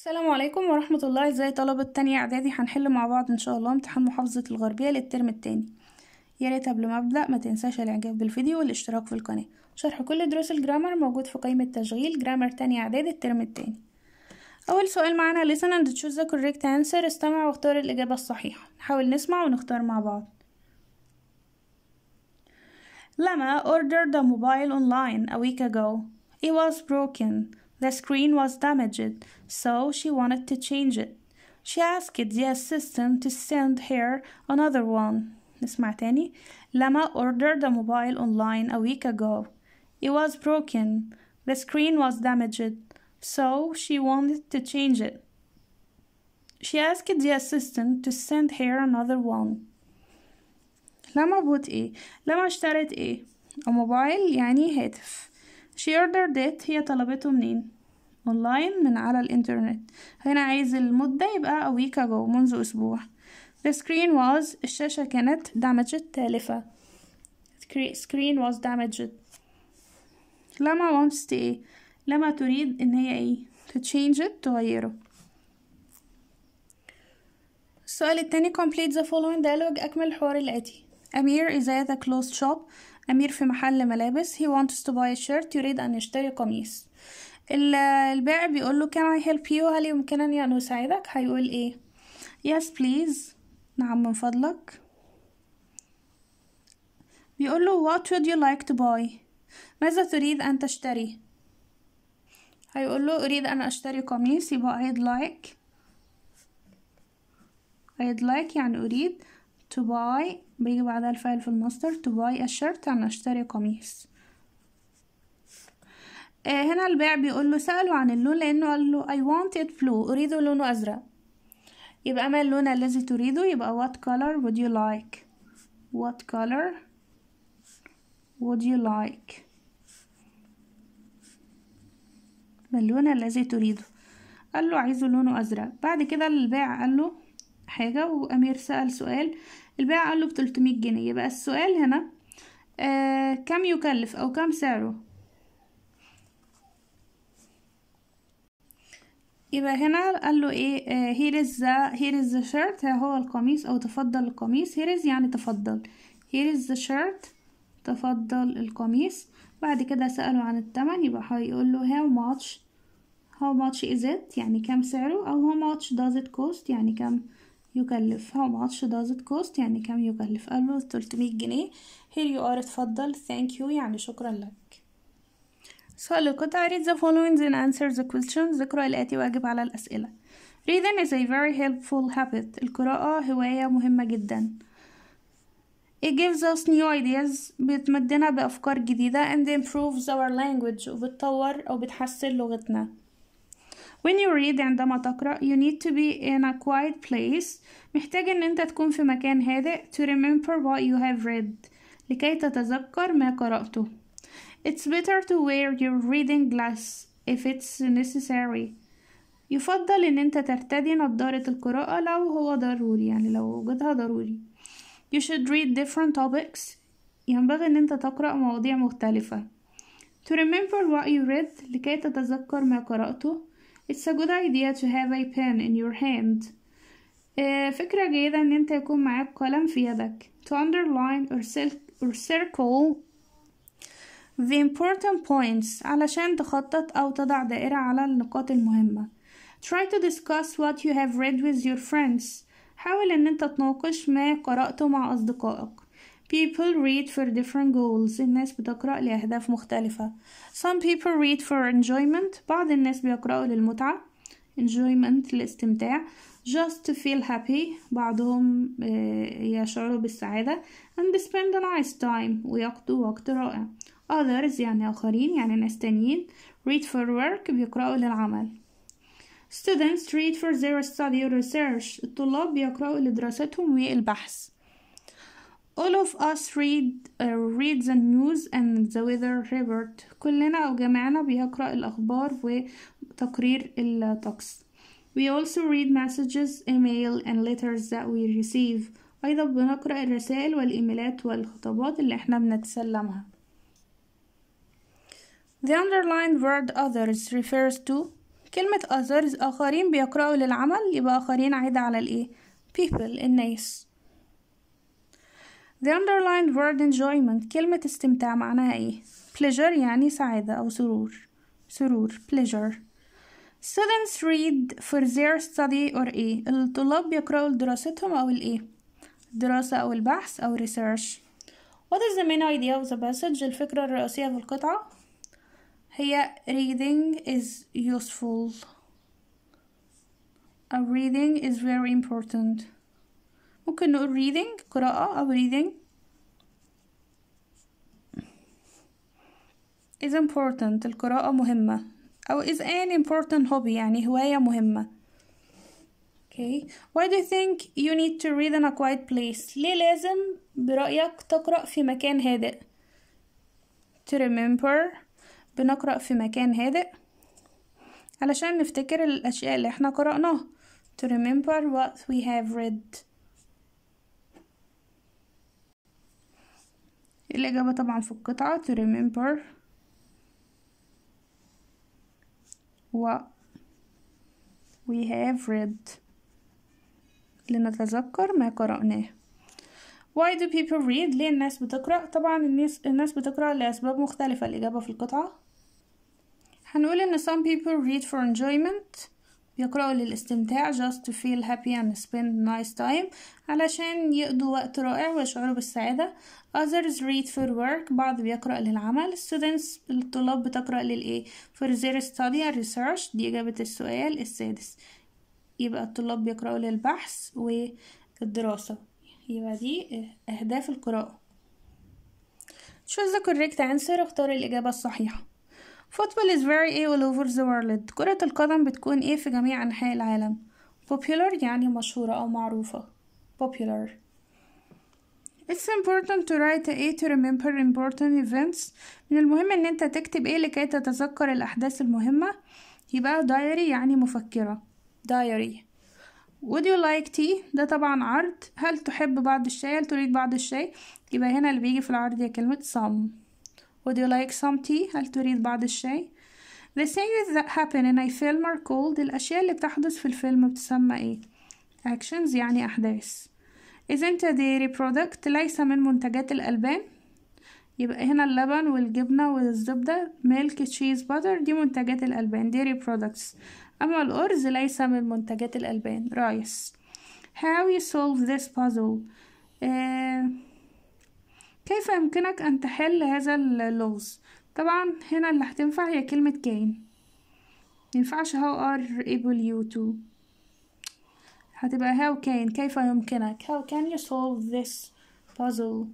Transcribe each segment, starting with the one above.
السلام عليكم ورحمة الله ازاي طلبة تانية اعدادي هنحل مع بعض ان شاء الله امتحان محافظة الغربية للترم التاني يا ريت قبل ما ابدأ ما تنساش الاعجاب بالفيديو والاشتراك في القناة شرح كل دروس الجرامر موجود في قائمة تشغيل جرامر تانية اعدادي الترم التاني اول سؤال معانا listen and choose the correct answer استمع واختار الاجابة الصحيحة نحاول نسمع ونختار مع بعض لما ordered a mobile online a week ago it was broken The screen was damaged, so she wanted to change it. She asked the assistant to send her another one. نسمع تاني Lama ordered a mobile online a week ago. It was broken. The screen was damaged, so she wanted to change it. She asked the assistant to send her another one. لما bought إيه؟ لما اشترت إيه؟ A mobile يعني هاتف. she ordered it هي طلبته منين اونلاين من على الانترنت هنا عايز المدة يبقى a week ago منذ اسبوع the screen was الشاشة كانت damaged تالفة screen was damaged لما wants to ايه لما تريد ان هي ايه to change it تغيره السؤال التاني complete the following dialogue أكمل الحوار الآتي أمير is at a closed shop أمير في محل ملابس he wants to buy a shirt يريد أن يشتري قميص البائع بيقول له can I help you هل يمكنني أن أساعدك هيقول إيه yes please نعم من فضلك بيقول له what would you like to buy ماذا تريد أن تشتري هيقول له أريد أن أشتري قميص يبقى I'd like I'd like يعني أريد to buy بيجي بعدها الفاعل في المصدر to buy a shirt يعني اشتري قميص آه هنا البيع بيقول له سأله عن اللون لأنه قال له I want it blue أريده لونه أزرق يبقى ما اللون الذي تريده يبقى what color would you like what color would you like ما اللون الذي تريده قال له عايزه لونه أزرق بعد كده البيع قال له حاجة وأمير سأل سؤال البيع قال له بتلتمية جنيه يبقى السؤال هنا آه كم يكلف أو كم سعره يبقى هنا قال له ايه آه، here is the here shirt ها هو القميص او تفضل القميص here is يعني تفضل here is the shirt تفضل القميص بعد كده سأله عن التمن يبقى هيقول له how much how much is it يعني كم سعره او how much does it cost يعني كم يكلف هو ما عادش دازت كوست يعني كم يكلف قال له 300 جنيه هير يو ار اتفضل ثانك يو يعني شكرا لك سؤال كنت اريد ذا فولوينز ان انسر ذا كويستشنز ذكرى الاتي واجب على الاسئله reading is a very helpful habit القراءة هواية مهمة جدا it gives us new ideas بتمدنا بأفكار جديدة and improves our language وبتطور أو بتحسن لغتنا when you read عندما تقرأ you need to be in a quiet place محتاج ان انت تكون في مكان هادئ to remember what you have read لكي تتذكر ما قرأته It's better to wear your reading glass if it's necessary يفضل ان انت ترتدي نظارة القراءة لو هو ضروري يعني لو وجودها ضروري You should read different topics ينبغي ان انت تقرأ مواضيع مختلفة To remember what you read لكي تتذكر ما قرأته It's a good idea to have a pen in your hand. Uh, فكرة جيدة إن أنت يكون معاك قلم في يدك. To underline or, or circle the important points علشان تخطط أو تضع دائرة على النقاط المهمة. Try to discuss what you have read with your friends. حاول إن أنت تناقش ما قرأته مع أصدقائك. People read for different goals الناس بتقرأ لأهداف مختلفة Some people read for enjoyment بعض الناس بيقرأوا للمتعة enjoyment الاستمتاع just to feel happy بعضهم يشعروا بالسعادة and spend a nice time ويقضوا وقت رائع others يعني آخرين يعني ناس تانيين read for work بيقرأوا للعمل students read for their study or research الطلاب بيقرأوا لدراستهم والبحث all of us read uh, reads the news and the weather report كلنا أو جميعنا بيقرأ الأخبار وتقرير الطقس we also read messages email and letters that we receive أيضا بنقرأ الرسائل والإيميلات والخطابات اللي احنا بنتسلمها The underlined word others refers to كلمة others آخرين بيقرأوا للعمل يبقى آخرين عايدة على الإيه people الناس the underlined word enjoyment كلمة استمتاع معناها إيه؟ pleasure يعني سعادة أو سرور سرور pleasure Students read for their study or A الطلاب بيقرأوا لدراستهم أو الإيه؟ الدراسة أو البحث أو research What is the main idea of the passage؟ الفكرة الرئيسية في القطعة هي reading is useful A reading is very important ممكن نقول reading قراءة أو reading is important القراءة مهمة أو is an important hobby يعني هواية مهمة okay why do you think you need to read in a quiet place ليه لازم برأيك تقرأ في مكان هادئ to remember بنقرأ في مكان هادئ علشان نفتكر الأشياء اللي احنا قرأناها to remember what we have read الإجابة طبعا في القطعة to remember و we have read لنتذكر ما قرأناه why do people read ليه الناس بتقرأ طبعا الناس, الناس بتقرأ لأسباب مختلفة الإجابة في القطعة هنقول إن some people read for enjoyment بيقرأوا للاستمتاع just to feel happy and spend nice time علشان يقضوا وقت رائع ويشعروا بالسعادة others read for work بعض بيقرأ للعمل students الطلاب بتقرأ للإيه for their study and research دي إجابة السؤال السادس يبقى الطلاب بيقرأوا للبحث والدراسة يبقى دي أهداف القراءة choose the correct answer اختار الإجابة الصحيحة Football is very a all over the world كرة القدم بتكون a في جميع أنحاء العالم Popular يعني مشهورة أو معروفة Popular It's important to write a A to remember important events من المهم ان انت تكتب ايه لكي تتذكر الاحداث المهمة يبقى diary يعني مفكرة diary would you like tea ده طبعا عرض هل تحب بعض الشاي هل تريد بعض الشاي يبقى هنا اللي بيجي في العرض هي كلمة some Would you like some tea? هل تريد بعض الشاي؟ The things that happen in a film are called الأشياء اللي بتحدث في الفيلم بتسمى إيه؟ Actions يعني أحداث Isn't a dairy product ليس من منتجات الألبان يبقى هنا اللبن والجبنة والزبدة milk, cheese, butter دي منتجات الألبان dairy products أما الأرز ليس من منتجات الألبان رايس How you solve this puzzle uh, كيف يمكنك أن تحل هذا اللغز؟ طبعا هنا اللي هتنفع هي كلمة كان ينفعش how are able you to هتبقى how can كيف يمكنك how can you solve this puzzle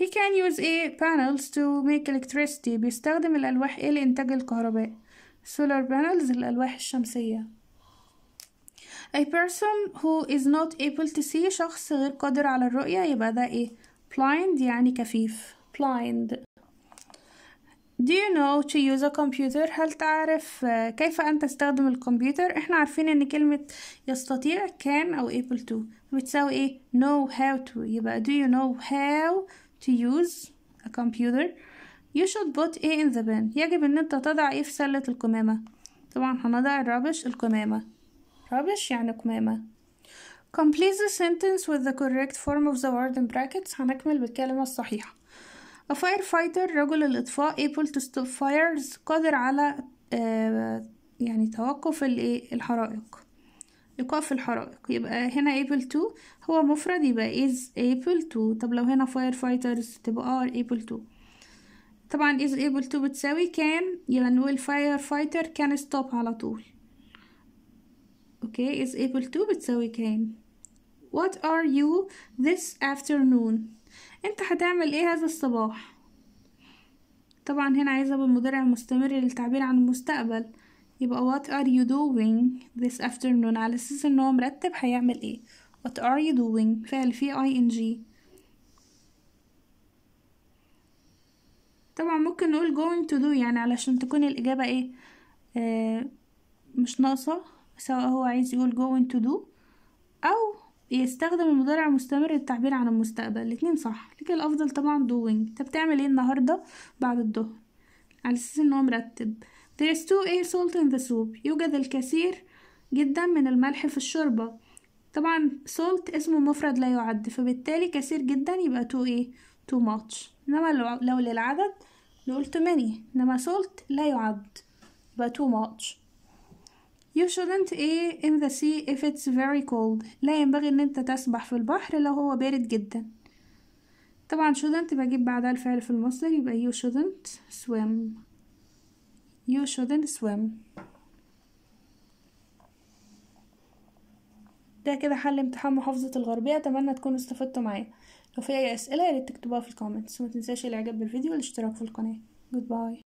he can use a panels to make electricity بيستخدم الألواح إيه لإنتاج الكهرباء solar panels الألواح الشمسية a person who is not able to see شخص غير قادر على الرؤية يبقى ده ايه blind يعني كفيف blind Do you know to use a computer؟ هل تعرف آه، كيف أن تستخدم الكمبيوتر؟ احنا عارفين ان كلمة يستطيع can أو able to بتساوي ايه؟ know how to يبقى do you know how to use a computer؟ You should put A in the bin يجب ان انت تضع ايه في سلة القمامة طبعا هنضع الرابش القمامة رابش يعني قمامة Complete the sentence with the correct form of the word in brackets هنكمل بالكلمة الصحيحة A firefighter رجل الإطفاء able to stop fires قادر على يعني توقف الحرائق إيقاف الحرائق يبقى هنا able to هو مفرد يبقى is able to طب لو هنا firefighters تبقى are able to طبعا is able to بتساوي كان نقول firefighter can stop على طول اوكي okay. is able to بتساوي كان What are you this afternoon أنت هتعمل إيه هذا الصباح طبعا هنا عايزة بالمضارع مستمر للتعبير عن المستقبل يبقى what are you doing this afternoon على أساس إن هو مرتب هيعمل إيه what are you doing فعل فيه ing طبعا ممكن نقول going to do يعني علشان تكون الإجابة إيه آه مش ناقصة سواء هو عايز يقول going to do أو يستخدم المضارع المستمر للتعبير عن المستقبل الاتنين صح لكن الافضل طبعا doing طب تعمل ايه النهارده بعد الظهر على اساس ان هو مرتب there is too air salt in the soup يوجد الكثير جدا من الملح في الشوربه طبعا salt اسمه مفرد لا يعد فبالتالي كثير جدا يبقى too ايه too much انما لو, للعدد نقول too many انما salt لا يعد يبقى too much You shouldn't ايه in the sea if it's very cold لا ينبغي ان انت تسبح في البحر لو هو بارد جدا طبعا shouldn't بجيب بعدها الفعل في المصدر يبقى you shouldn't swim you shouldn't swim ده كده حل امتحان محافظة الغربية اتمنى تكونوا استفدتوا معايا لو في اي اسئلة ياريت تكتبوها في الكومنتس ومتنساش الاعجاب بالفيديو والاشتراك في القناة جود باي